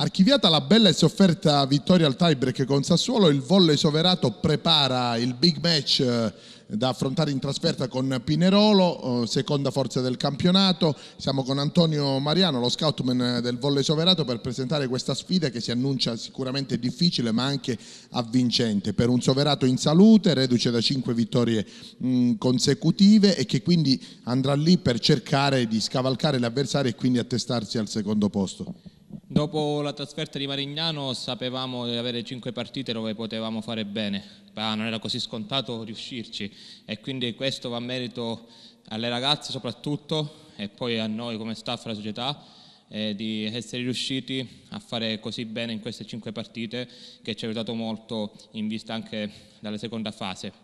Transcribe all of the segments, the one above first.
Archiviata la bella e sofferta vittoria al tiebreak con Sassuolo, il volley soverato prepara il big match eh, da affrontare in trasferta con Pinerolo, eh, seconda forza del campionato. Siamo con Antonio Mariano, lo scoutman eh, del Volle Soverato, per presentare questa sfida che si annuncia sicuramente difficile ma anche avvincente per un Soverato in salute, reduce da cinque vittorie mm, consecutive e che quindi andrà lì per cercare di scavalcare l'avversario e quindi attestarsi al secondo posto. Dopo la trasferta di Marignano sapevamo di avere cinque partite dove potevamo fare bene, ma non era così scontato riuscirci e quindi questo va a merito alle ragazze soprattutto e poi a noi come staff della società eh, di essere riusciti a fare così bene in queste cinque partite che ci ha aiutato molto in vista anche dalla seconda fase.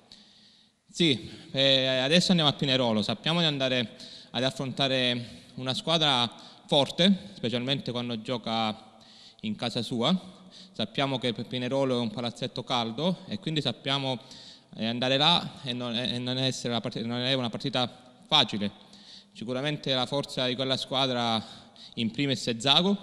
Sì, eh, adesso andiamo a Pinerolo, sappiamo di andare ad affrontare una squadra forte, specialmente quando gioca in casa sua. Sappiamo che Pinerolo è un palazzetto caldo e quindi sappiamo eh, andare là e non, e non, partita, non è una partita facile. Sicuramente la forza di quella squadra in primis è Zago,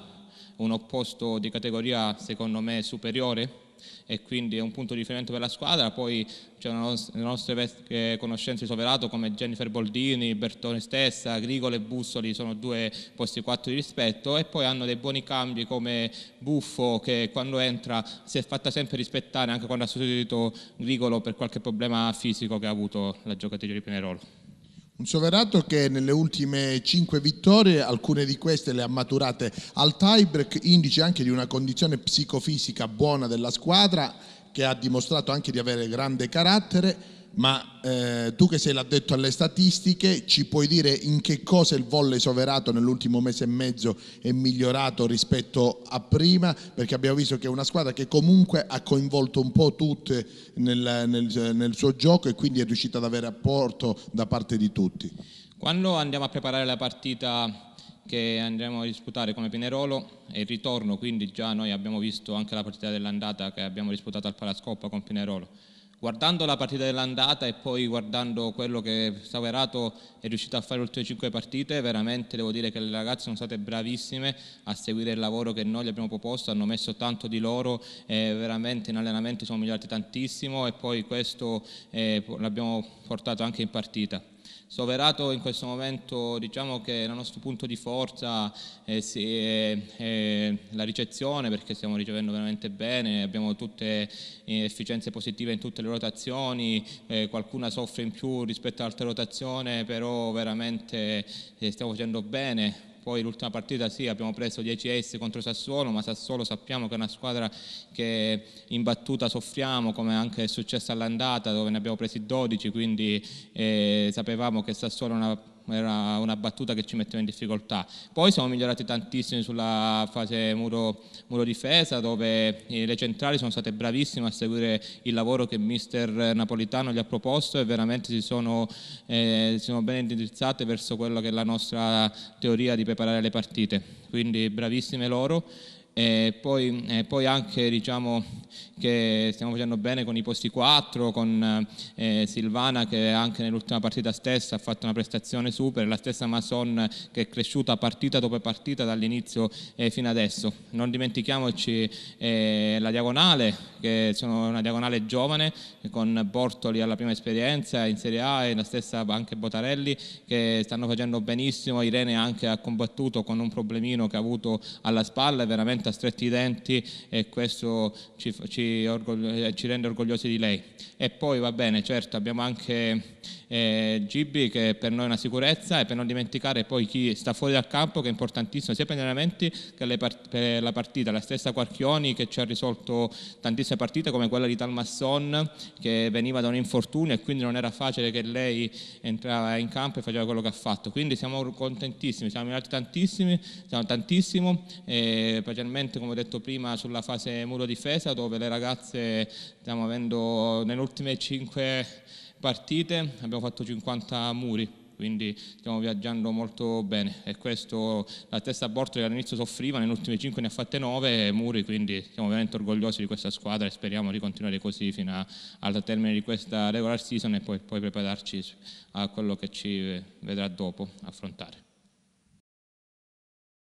un opposto di categoria secondo me superiore e quindi è un punto di riferimento per la squadra, poi c'è le nostre vecchie eh, conoscenze di Soverato come Jennifer Boldini, Bertone stessa, Grigole e Bussoli sono due posti 4 di rispetto e poi hanno dei buoni cambi come Buffo che quando entra si è fatta sempre rispettare anche quando ha sostituito Grigolo per qualche problema fisico che ha avuto la giocatrice di Pinerolo. Un Soverato che nelle ultime cinque vittorie, alcune di queste le ha maturate al tiebreak, indice anche di una condizione psicofisica buona della squadra, che ha dimostrato anche di avere grande carattere ma eh, tu che sei l'addetto alle statistiche ci puoi dire in che cosa il volley soverato nell'ultimo mese e mezzo è migliorato rispetto a prima perché abbiamo visto che è una squadra che comunque ha coinvolto un po' tutte nel, nel, nel suo gioco e quindi è riuscita ad avere apporto da parte di tutti. Quando andiamo a preparare la partita che andremo a disputare come Pinerolo e il ritorno, quindi già noi abbiamo visto anche la partita dell'andata che abbiamo disputato al Palascoppa con Pinerolo guardando la partita dell'andata e poi guardando quello che Saverato è riuscito a fare le ultime 5 partite, veramente devo dire che le ragazze sono state bravissime a seguire il lavoro che noi gli abbiamo proposto, hanno messo tanto di loro, eh, veramente in allenamento sono migliorate tantissimo e poi questo eh, l'abbiamo portato anche in partita. Soverato in questo momento diciamo che il nostro punto di forza è, è la ricezione perché stiamo ricevendo veramente bene, abbiamo tutte eh, efficienze positive in tutte le rotazioni, eh, qualcuna soffre in più rispetto ad altre rotazioni, però veramente eh, stiamo facendo bene, poi l'ultima partita sì abbiamo preso 10 S contro Sassuolo, ma Sassuolo sappiamo che è una squadra che in battuta soffriamo, come anche è successo all'andata dove ne abbiamo presi 12, quindi eh, sapevamo che Sassuolo è una era una battuta che ci metteva in difficoltà. Poi siamo migliorati tantissimo sulla fase muro, muro difesa dove eh, le centrali sono state bravissime a seguire il lavoro che mister Napolitano gli ha proposto e veramente si sono, eh, si sono ben indirizzate verso quella che è la nostra teoria di preparare le partite. Quindi bravissime loro e poi, e poi, anche diciamo che stiamo facendo bene con i posti 4, con eh, Silvana che anche nell'ultima partita stessa ha fatto una prestazione super, la stessa Mason che è cresciuta partita dopo partita dall'inizio eh, fino adesso. Non dimentichiamoci eh, la diagonale, che sono una diagonale giovane con Bortoli alla prima esperienza in Serie A e la stessa anche Botarelli che stanno facendo benissimo, Irene anche ha combattuto con un problemino che ha avuto alla spalla, è veramente attenta, stretti i denti e questo ci, ci, eh, ci rende orgogliosi di lei. E poi va bene, certo, abbiamo anche eh, Gibi che per noi è una sicurezza e per non dimenticare poi chi sta fuori dal campo che è importantissimo sia per gli allenamenti che part per la partita. La stessa Quarchioni che ci ha risolto tantissime partite come quella di Talmasson che veniva da un infortunio e quindi non era facile che lei entrava in campo e faceva quello che ha fatto. Quindi siamo contentissimi, siamo arrivati alto tantissimi, siamo tantissimo, eh, specialmente come ho detto prima sulla fase muro difesa dove le ragazze stiamo avendo nelle ultime 5 partite abbiamo fatto 50 muri quindi stiamo viaggiando molto bene e questo la testa Bortoli che all'inizio soffriva, nelle ultime 5 ne ha fatte 9 muri, quindi siamo veramente orgogliosi di questa squadra e speriamo di continuare così fino al termine di questa regular season e poi, poi prepararci a quello che ci vedrà dopo affrontare.